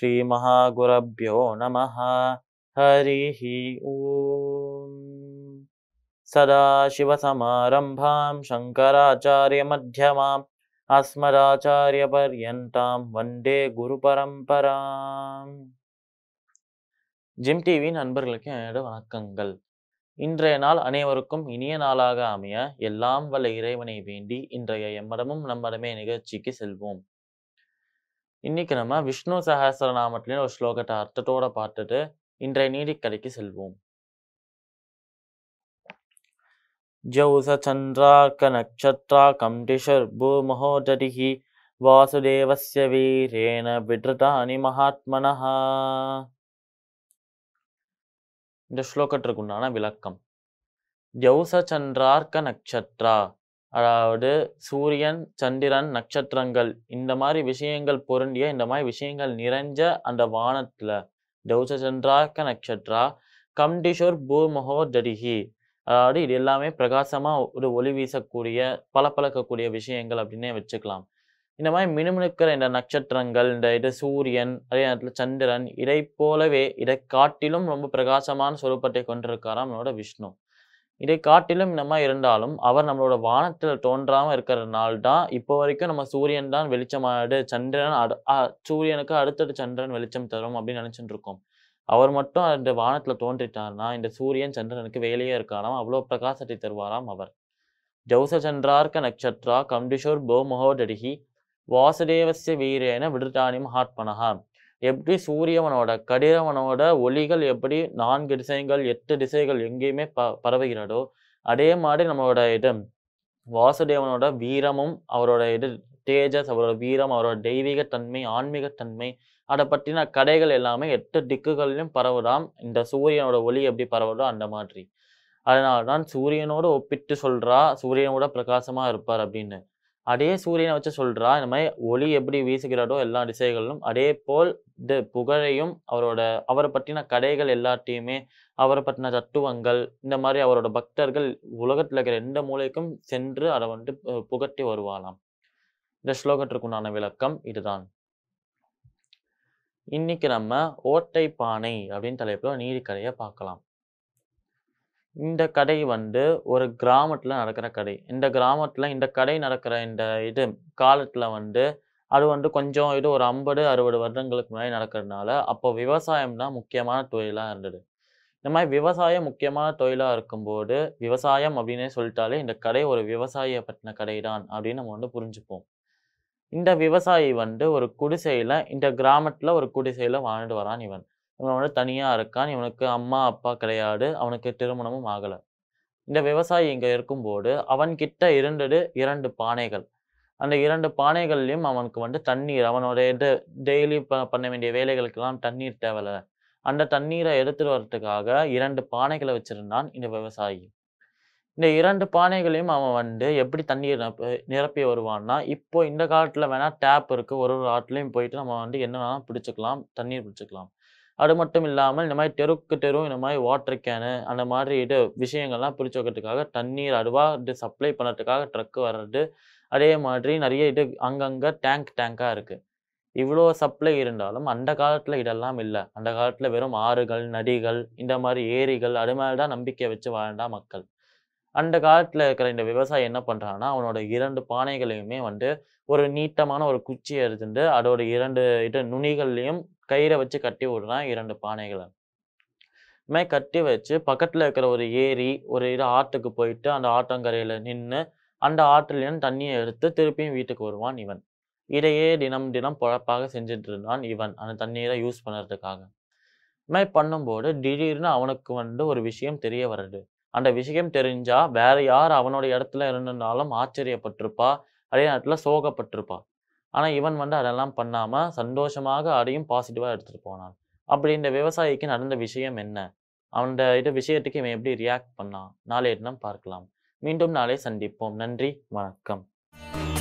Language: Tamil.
ஸ்ரீமஹாகுரப்போ நம ஹரி ஓம் சதாசிவசமாரம்பாம் சங்கராச்சாரியமத்தியமாம் அஸ்மதாச்சாரியபர்யந்தாம் வந்தே குரு பரம்பராம் ஜிம் டிவி நண்பர்களுக்கு என்னோட வணக்கங்கள் இன்றைய நாள் அனைவருக்கும் இனிய நாளாக அமைய எல்லாம் வல்ல இறைவனை வேண்டி இன்றைய எம்மடமும் நம்மடமே நிகழ்ச்சிக்கு செல்வோம் இன்னைக்கு நம்ம விஷ்ணு சகசரநாமத்திலேயே ஒரு ஸ்லோகத்தை அர்த்தத்தோட பார்த்துட்டு இன்றைய நீதிக்கடைக்கு செல்வோம் ஜௌச சந்திராக்க நக்ஷத்ரா கம்டிஷர் பூமஹோதரிஹி வாசுதேவஸ்ய வீரேன விட்ரதானி மகாத்மனஹா இந்த உண்டான விளக்கம் ஜௌச சந்திரார்க்க நக்ஷத்ரா அதாவது சூரியன் சந்திரன் நட்சத்திரங்கள் இந்த மாதிரி விஷயங்கள் பொருந்திய இந்த மாதிரி விஷயங்கள் நிறைஞ்ச அந்த வானத்தில் தௌசசந்திராக்க நட்சத்திரா கம்டிஷோர் பூமகோ ஜடிஹி அதாவது இது எல்லாமே பிரகாசமாக ஒரு ஒளி வீசக்கூடிய பளபளக்கக்கூடிய விஷயங்கள் அப்படின்னே வச்சுக்கலாம் இந்த மாதிரி மினுமினுக்கிற இந்த நட்சத்திரங்கள் இந்த இது சூரியன் அதே நேரத்தில் சந்திரன் இதை போலவே இதை காட்டிலும் ரொம்ப பிரகாசமான சொரூபத்தை கொண்டிருக்காராம் நம்மளோட விஷ்ணு இதை காட்டிலும் நம்ம இருந்தாலும் அவர் நம்மளோட வானத்தில் தோன்றாமல் இருக்கிறதுனால தான் இப்போ வரைக்கும் நம்ம சூரியன் தான் வெளிச்சமாடு சந்திரன் அடு சூரியனுக்கு அடுத்தடுத்து சந்திரன் வெளிச்சம் தரும் அப்படின்னு நினச்சிட்டு இருக்கோம் அவர் மட்டும் அந்த வானத்தில் தோன்றிட்டார்னா இந்த சூரியன் சந்திரனுக்கு வேலையே இருக்காராம் அவ்வளோ பிரகாசத்தை தருவாராம் அவர் சந்திரார்க்க நட்சத்திரா கம்டிஷோர் போ மகோதடிகி வாசுதேவசிய வீரேன விடுதானியம் ஹாட் எப்படி சூரியவனோட கடிரவனோட ஒளிகள் எப்படி நான்கு திசைகள் எட்டு திசைகள் எங்கேயுமே ப பரவுகிறதோ அதே மாதிரி நம்மளோட இது வாசுதேவனோட வீரமும் அவரோட இது தேஜஸ் அவரோட வீரம் அவரோட தெய்வீகத்தன்மை ஆன்மீகத்தன்மை அதை பற்றின கடைகள் எல்லாமே எட்டு திக்குகள்லையும் பரவுதாம் இந்த சூரியனோட ஒளி எப்படி பரவுதோ அந்த மாதிரி அதனால தான் சூரியனோடு ஒப்பிட்டு சொல்கிறா சூரியனோட பிரகாசமாக இருப்பார் அப்படின்னு அதே சூரியனை வச்சு சொல்கிறா இந்த மாதிரி ஒளி எப்படி வீசுகிறாரோ எல்லா திசைகளிலும் அதே போல் இந்த புகழையும் அவரோட அவரை பற்றின கடைகள் எல்லாத்தையுமே அவரை பற்றின தத்துவங்கள் இந்த மாதிரி அவரோட பக்தர்கள் உலகத்தில் இருக்கிற எந்த மூலைக்கும் சென்று அதை வந்து புகட்டி வருவாளாம் இந்த ஸ்லோகத்திற்குண்டான விளக்கம் இதுதான் இன்னைக்கு நம்ம ஓட்டை பானை அப்படின்னு தலைப்பில் நீதிக்கதையை பார்க்கலாம் இந்த கடை வந்து ஒரு கிராமத்தில் நடக்கிற கடை இந்த கிராமத்தில் இந்த கடை நடக்கிற இந்த இது காலத்தில் வந்து அது வந்து கொஞ்சம் இது ஒரு ஐம்பது அறுபது வருடங்களுக்கு முன்னாடி நடக்கிறதுனால அப்போ விவசாயம் தான் முக்கியமான தொழிலாக இருந்தது இந்த மாதிரி விவசாயம் முக்கியமான தொழிலாக இருக்கும்போது விவசாயம் அப்படின்னே சொல்லிட்டாலே இந்த கடை ஒரு விவசாய பற்றின கடை தான் அப்படின்னு நம்ம வந்து புரிஞ்சுப்போம் இந்த விவசாயி வந்து ஒரு குடிசையில் இந்த கிராமத்தில் ஒரு குடிசையில் வாழ்ந்து வரான் இவன் இவன் வந்து தனியாக இருக்கான் இவனுக்கு அம்மா அப்பா கிடையாது அவனுக்கு திருமணமும் ஆகலை இந்த விவசாயி இங்கே இருக்கும்போது அவன்கிட்ட இருந்தது இரண்டு பானைகள் அந்த இரண்டு பானைகள்லையும் அவனுக்கு வந்து தண்ணீர் அவனோட இது டெய்லி ப பண்ண வேண்டிய வேலைகளுக்கெல்லாம் தண்ணீர் தேவையில்ல அந்த தண்ணீரை எடுத்துட்டு வர்றதுக்காக இரண்டு பானைகளை வச்சிருந்தான் இந்த விவசாயி இந்த இரண்டு பானைகளையும் அவன் வந்து எப்படி தண்ணீர் நிரப்பி வருவான்னா இப்போ இந்த காலத்தில் வேணால் டேப் இருக்குது ஒரு ஒரு ஆட்லேயும் போயிட்டு நம்ம வந்து என்ன வேணாலும் பிடிச்சிக்கலாம் தண்ணீர் பிடிச்சிக்கலாம் அது மட்டும் இல்லாமல் இந்த மாதிரி தெருக்கு தெரு இந்த மாதிரி வாட்டர் கேனு அந்த மாதிரி இது விஷயங்கள்லாம் பிரித்து வைக்கிறதுக்காக தண்ணீர் அதுவாக இது சப்ளை பண்ணுறதுக்காக ட்ரக்கு வர்றது அதே மாதிரி நிறைய இது அங்கங்கே டேங்க் டேங்காக இருக்குது இவ்வளோ சப்ளை இருந்தாலும் அந்த காலத்தில் இதெல்லாம் இல்லை அந்த காலத்தில் வெறும் ஆறுகள் நதிகள் இந்த மாதிரி ஏரிகள் அது மேலே தான் நம்பிக்கை வச்சு வாழ்ந்தா மக்கள் அந்த காலத்தில் இருக்கிற இந்த விவசாயி என்ன பண்ணுறான்னா அவனோட இரண்டு பானைகளையுமே வந்து ஒரு நீட்டமான ஒரு குச்சியை எடுத்துட்டு அதோட இரண்டு இது நுனிகள்லையும் கயிறை வச்சு கட்டி விடுறான் இரண்டு பானைகளை மே கட்டி வச்சு பக்கத்தில் இருக்கிற ஒரு ஏரி ஒரு இது ஆற்றுக்கு போயிட்டு அந்த ஆட்டங்கரையில் நின்று அந்த ஆற்றுலேருந்து தண்ணியை எடுத்து திருப்பியும் வீட்டுக்கு வருவான் இவன் இதையே தினம் தினம் பொழப்பாக செஞ்சுட்டு இருந்தான் இவன் அந்த தண்ணீரை யூஸ் பண்ணுறதுக்காக இதுமாதிரி பண்ணும்போது திடீர்னு அவனுக்கு வந்து ஒரு விஷயம் தெரிய வருது அந்த விஷயம் தெரிஞ்சா வேற யார் அவனோட இடத்துல இருந்திருந்தாலும் ஆச்சரியப்பட்டிருப்பா அதே நேரத்தில் சோகப்பட்டிருப்பா ஆனால் இவன் வந்து அதெல்லாம் பண்ணாமல் சந்தோஷமாக அதையும் பாசிட்டிவாக எடுத்துகிட்டு போனான் அப்படி இந்த விவசாயிக்கு நடந்த விஷயம் என்ன அந்த இது விஷயத்துக்கு இவன் எப்படி ரியாக்ட் பண்ணான் நாளை தினம் பார்க்கலாம் மீண்டும் நாளை சந்திப்போம் நன்றி வணக்கம்